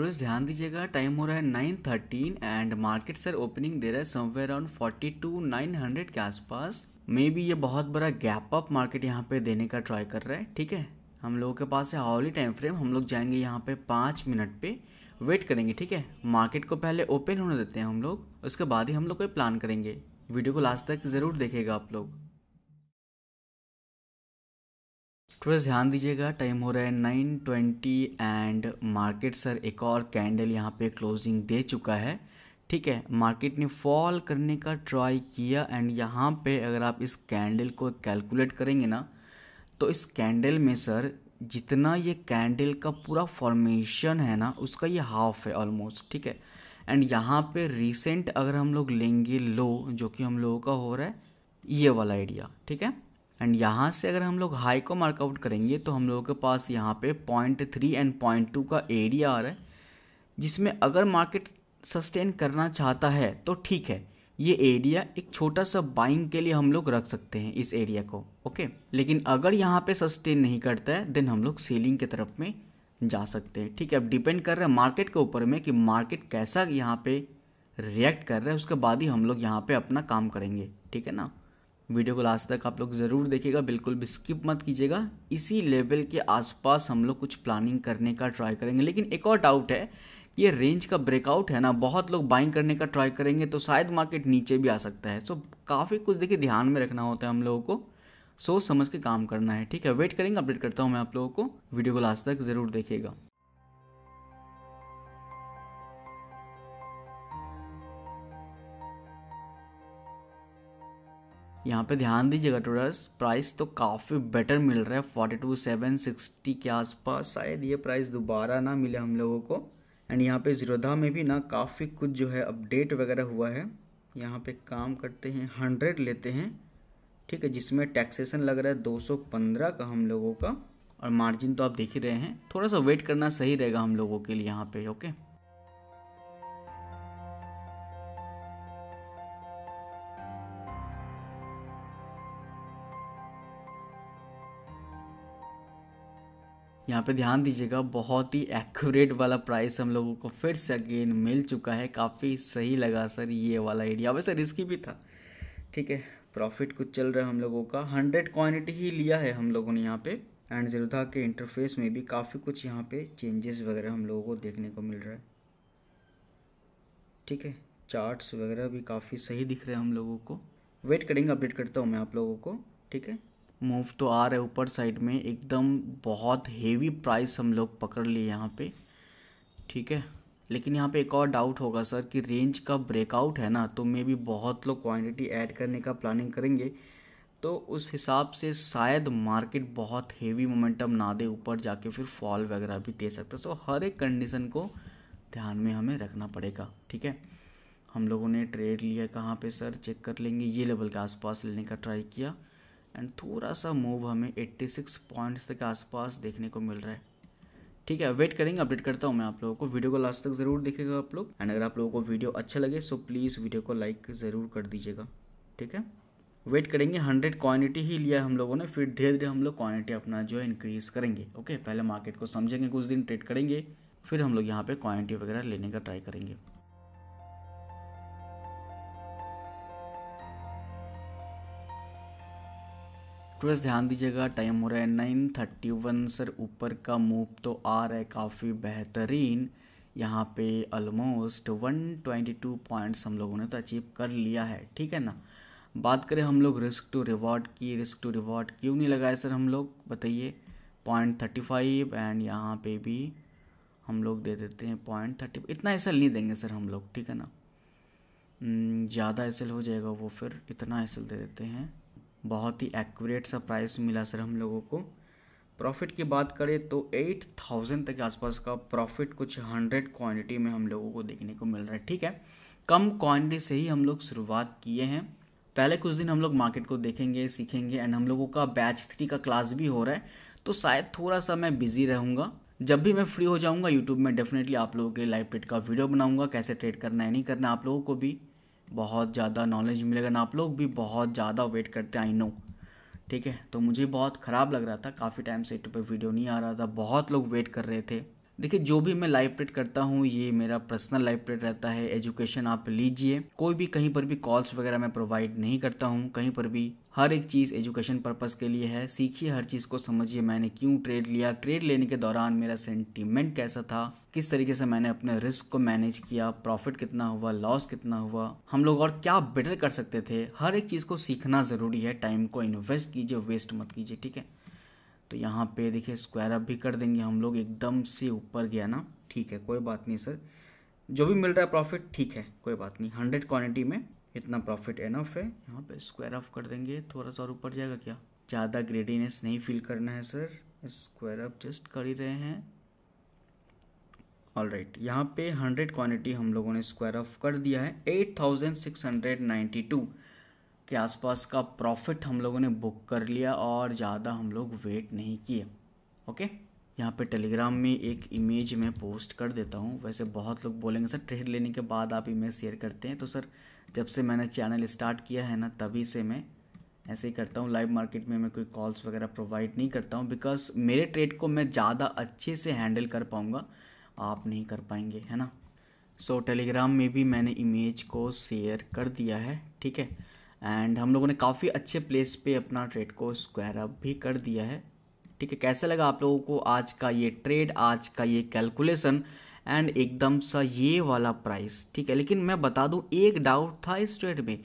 Students ध्यान दीजिएगा time हो रहा है nine thirteen and market sir opening दे रहा है somewhere around forty two nine hundred के आसपास मे बी ये बहुत बड़ा गैप अप मार्केट यहाँ पे देने का ट्राई कर रहा है ठीक है हम लोगों के पास है हॉली टाइम फ्रेम हम लोग जाएंगे यहाँ पे पाँच मिनट पे वेट करेंगे ठीक है मार्केट को पहले ओपन होने देते हैं हम लोग उसके बाद ही हम लोग कोई प्लान करेंगे वीडियो को लास्ट तक ज़रूर देखेगा आप लोग स्टूडेंट्स ध्यान दीजिएगा टाइम हो रहा है nine twenty and market sir एक और कैंडल यहाँ पे क्लोजिंग दे चुका है ठीक है मार्केट ने फॉल करने का ट्राई किया एंड यहाँ पे अगर आप इस कैंडल को कैलकुलेट करेंगे ना तो इस कैंडल में सर जितना ये कैंडल का पूरा फॉर्मेशन है ना उसका ये हाफ है ऑलमोस्ट ठीक है एंड यहाँ पे रिसेंट अगर हम लोग लेंगे लो जो कि हम लोगों का हो रहा है ये वाला आइडिया ठीक है एंड यहाँ से अगर हम लोग हाई को मार्कआउट करेंगे तो हम लोगों के पास यहाँ पे point three and point two का एरिया आ रहा है जिसमें अगर मार्केट सस्टेन करना चाहता है तो ठीक है ये एरिया एक छोटा सा बाइंग के लिए हम लोग रख सकते हैं इस एरिया को ओके लेकिन अगर यहाँ पे सस्टेन नहीं करता है देन हम लोग सेलिंग की तरफ में जा सकते हैं ठीक है अब डिपेंड कर रहा है मार्केट के ऊपर में कि मार्केट कैसा यहाँ पे रिएक्ट कर रहा है उसके बाद ही हम लोग यहाँ पे अपना काम करेंगे ठीक है ना वीडियो को लास्ट तक आप लोग ज़रूर देखिएगा बिल्कुल भी स्किप मत कीजिएगा इसी लेवल के आसपास हम लोग कुछ प्लानिंग करने का ट्राई करेंगे लेकिन एक और डाउट है ये रेंज का ब्रेकआउट है ना बहुत लोग बाइंग करने का ट्राई करेंगे तो शायद मार्केट नीचे भी आ सकता है सो काफ़ी कुछ देखिए ध्यान में रखना होता है हम लोगों को सोच समझ के काम करना है ठीक है वेट करेंगे अपडेट करता हूँ मैं आप लोगों को वीडियो को लास्ट तक ज़रूर देखिएगा यहाँ पे ध्यान दीजिएगा टूरस प्राइस तो काफ़ी बेटर मिल रहा है फोर्टी टू सेवन सिक्सटी के आसपास शायद ये प्राइस दोबारा ना मिले हम लोगों को एंड यहाँ पे जीरोधा में भी ना काफ़ी कुछ जो है अपडेट वगैरह हुआ है यहाँ पे काम करते हैं हंड्रेड लेते हैं ठीक है जिसमें टैक्सेशन लग रहा है दो सौ पंद्रह का हम लोगों का और मार्जिन तो आप देख ही रहे हैं थोड़ा सा वेट करना सही रहेगा हम लोगों के लिए यहाँ पर ओके यहाँ पे ध्यान दीजिएगा बहुत ही एक्यूरेट वाला प्राइस हम लोगों को फिर से अगेन मिल चुका है काफ़ी सही लगा सर ये वाला एरिया वैसे रिस्की भी था ठीक है प्रॉफिट कुछ चल रहा है हम लोगों का हंड्रेड क्वान्टिटी ही लिया है हम लोगों ने यहाँ पे एंड जीरोधा के इंटरफेस में भी काफ़ी कुछ यहाँ पे चेंजेस वगैरह हम लोगों को देखने को मिल रहा है ठीक है चार्ट्स वगैरह भी काफ़ी सही दिख रहे हैं हम लोगों को वेट करेंगे अपडेट करता हूँ मैं आप लोगों को ठीक है मूव तो आ रहा है ऊपर साइड में एकदम बहुत हेवी प्राइस हम लोग पकड़ लिए यहाँ पे ठीक है लेकिन यहाँ पे एक और डाउट होगा सर कि रेंज का ब्रेकआउट है ना तो मे भी बहुत लोग क्वांटिटी ऐड करने का प्लानिंग करेंगे तो उस हिसाब से शायद मार्केट बहुत हेवी मोमेंटम ना दे ऊपर जाके फिर फॉल वगैरह भी दे सकता सो हर एक कंडीशन को ध्यान में हमें रखना पड़ेगा ठीक है हम लोगों ने ट्रेड लिया कहाँ पे सर चेक कर लेंगे ये लेवल के आसपास लेने का ट्राई किया एंड थोड़ा सा मूव हमें 86 पॉइंट्स तक आसपास देखने को मिल रहा है ठीक है वेट करेंगे अपडेट करता हूँ मैं आप लोगों को वीडियो को लास्ट तक जरूर देखेगा आप लोग एंड अगर आप लोगों को वीडियो अच्छा लगे सो प्लीज़ वीडियो को लाइक ज़रूर कर दीजिएगा ठीक है वेट करेंगे हंड्रेड क्वान्टिटी ही लिया हम लोगों ने फिर धीरे धीरे हम लोग क्वानिटी अपना जो है इंक्रीज करेंगे ओके पहले मार्केट को समझेंगे कुछ दिन ट्रेड करेंगे फिर हम लोग यहाँ पे क्वानिटी वगैरह लेने का ट्राई करेंगे ट्वेस्ट ध्यान दीजिएगा टाइम हो रहा है नाइन थर्टी वन सर ऊपर का मूव तो आ रहा है काफ़ी बेहतरीन यहाँ पे almost one twenty two points हम लोगों ने तो अचीव कर लिया है ठीक है ना बात करें हम लोग रिस्क टू रिवॉर्ड की रिस्क टू रिवॉर्ड क्यों नहीं लगाए सर हम लोग बताइए पॉइंट थर्टी फाइव एंड यहाँ पे भी हम लोग दे देते हैं पॉइंट थर्टी इतना एसल नहीं देंगे सर हम लोग ठीक है ना हम्म, ज़्यादा एसल हो जाएगा वो फिर इतना एसल दे देते हैं बहुत ही एक्यूरेट सा प्राइस मिला सर हम लोगों को प्रॉफिट की बात करें तो एट थाउजेंड तक के आसपास का प्रॉफिट कुछ हंड्रेड क्वांटिटी में हम लोगों को देखने को मिल रहा है ठीक है कम क्वांटिटी से ही हम लोग शुरुआत किए हैं पहले कुछ दिन हम लोग मार्केट को देखेंगे सीखेंगे एंड हम लोगों का बैच थ्री का क्लास भी हो रहा है तो शायद थोड़ा सा मैं बिजी रहूँगा जब भी मैं फ्री हो जाऊँगा यूट्यूब में डेफिनेटली आप लोगों के लाइव ट्रेड का वीडियो बनाऊँगा कैसे ट्रेड करना है नहीं करना आप लोगों को भी बहुत ज़्यादा नॉलेज मिलेगा ना आप लोग भी बहुत ज़्यादा वेट करते हैं आई नो ठीक है तो मुझे बहुत ख़राब लग रहा था काफ़ी टाइम से यूट्यूब पर वीडियो नहीं आ रहा था बहुत लोग वेट कर रहे थे देखिए जो भी मैं लाइव ट्रेड करता हूँ ये मेरा पर्सनल लाइव ट्रेड रहता है एजुकेशन आप लीजिए कोई भी कहीं पर भी कॉल्स वगैरह मैं प्रोवाइड नहीं करता हूँ कहीं पर भी हर एक चीज़ एजुकेशन पर्पज़ के लिए है सीखिए हर चीज़ को समझिए मैंने क्यों ट्रेड लिया ट्रेड लेने के दौरान मेरा सेंटिमेंट कैसा था किस तरीके से मैंने अपने रिस्क को मैनेज किया प्रॉफिट कितना हुआ लॉस कितना हुआ हम लोग और क्या बेटर कर सकते थे हर एक चीज़ को सीखना ज़रूरी है टाइम को इन्वेस्ट कीजिए वेस्ट मत कीजिए ठीक है तो यहाँ पे देखिए स्क्वायर अप भी कर देंगे हम लोग एकदम से ऊपर गया ना ठीक है कोई बात नहीं सर जो भी मिल रहा है प्रॉफिट ठीक है कोई बात नहीं हंड्रेड क्वान्टिटी में इतना प्रॉफिट एनफ है यहाँ पे स्क्वायर ऑफ कर देंगे थोड़ा सा और ऊपर जाएगा क्या ज़्यादा ग्रेडीनेस नहीं फील करना है सर स्क्वायर ऑफ जस्ट कर ही रहे हैं ऑल राइट right. यहाँ पे हंड्रेड क्वान्टिटी हम लोगों ने स्क्वायर ऑफ कर दिया है eight thousand six hundred ninety two के आसपास का प्रॉफिट हम लोगों ने बुक कर लिया और ज़्यादा हम लोग वेट नहीं किए ओके यहाँ पे टेलीग्राम में एक इमेज मैं पोस्ट कर देता हूँ वैसे बहुत लोग बोलेंगे सर ट्रेड लेने के बाद आप इमेज शेयर करते हैं तो सर जब से मैंने चैनल स्टार्ट किया है ना तभी से मैं ऐसे ही करता हूँ लाइव मार्केट में मैं कोई कॉल्स वगैरह प्रोवाइड नहीं करता हूँ बिकॉज मेरे ट्रेड को मैं ज़्यादा अच्छे से हैंडल कर पाऊँगा आप नहीं कर पाएंगे है ना सो so, टेलीग्राम में भी मैंने इमेज को शेयर कर दिया है ठीक है एंड हम लोगों ने काफ़ी अच्छे प्लेस पे अपना ट्रेड को स्क्वायर अप भी कर दिया है ठीक है कैसा लगा आप लोगों को आज का ये ट्रेड आज का ये कैलकुलेशन एंड एकदम सा ये वाला प्राइस ठीक है लेकिन मैं बता दूं एक डाउट था इस ट्रेड में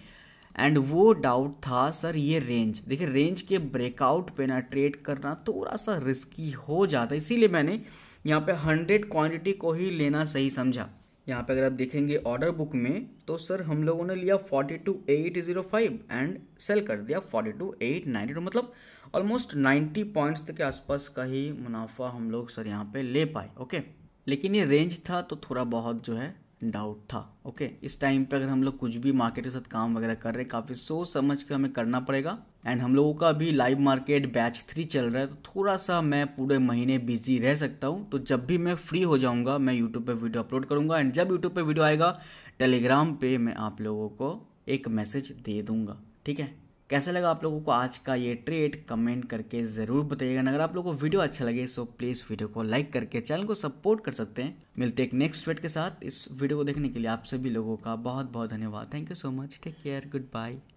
एंड वो डाउट था सर ये रेंज देखिए रेंज के ब्रेकआउट पे ना ट्रेड करना थोड़ा सा रिस्की हो जाता है इसीलिए मैंने यहाँ पे हंड्रेड क्वांटिटी को ही लेना सही समझा यहाँ पे अगर आप देखेंगे ऑर्डर बुक में तो सर हम लोगों ने लिया forty two eight zero five and sell कर दिया forty two eight ninety two मतलब ऑलमोस्ट नाइन्टी पॉइंट्स के आसपास का ही मुनाफा हम लोग सर यहाँ पे ले पाए ओके लेकिन ये रेंज था तो थोड़ा बहुत जो है डाउट था ओके इस टाइम पे अगर हम लोग कुछ भी मार्केट के साथ काम वगैरह कर रहे हैं काफ़ी सोच समझ के हमें करना पड़ेगा एंड हम लोगों का भी लाइव मार्केट बैच थ्री चल रहा है तो थोड़ा सा मैं पूरे महीने बिजी रह सकता हूँ तो जब भी मैं फ्री हो जाऊँगा मैं यूट्यूब पर वीडियो अपलोड करूँगा एंड जब यूट्यूब पर वीडियो आएगा टेलीग्राम पर मैं आप लोगों को एक मैसेज दे दूँगा ठीक है कैसा लगा आप लोगों को आज का ये ट्रेड कमेंट करके ज़रूर बताइएगा अगर आप लोगों को वीडियो अच्छा लगे सो प्लीज़ वीडियो को लाइक करके चैनल को सपोर्ट कर सकते हैं मिलते एक नेक्स्ट ट्रेड के साथ इस वीडियो को देखने के लिए आप सभी लोगों का बहुत बहुत धन्यवाद thank you so much take care good bye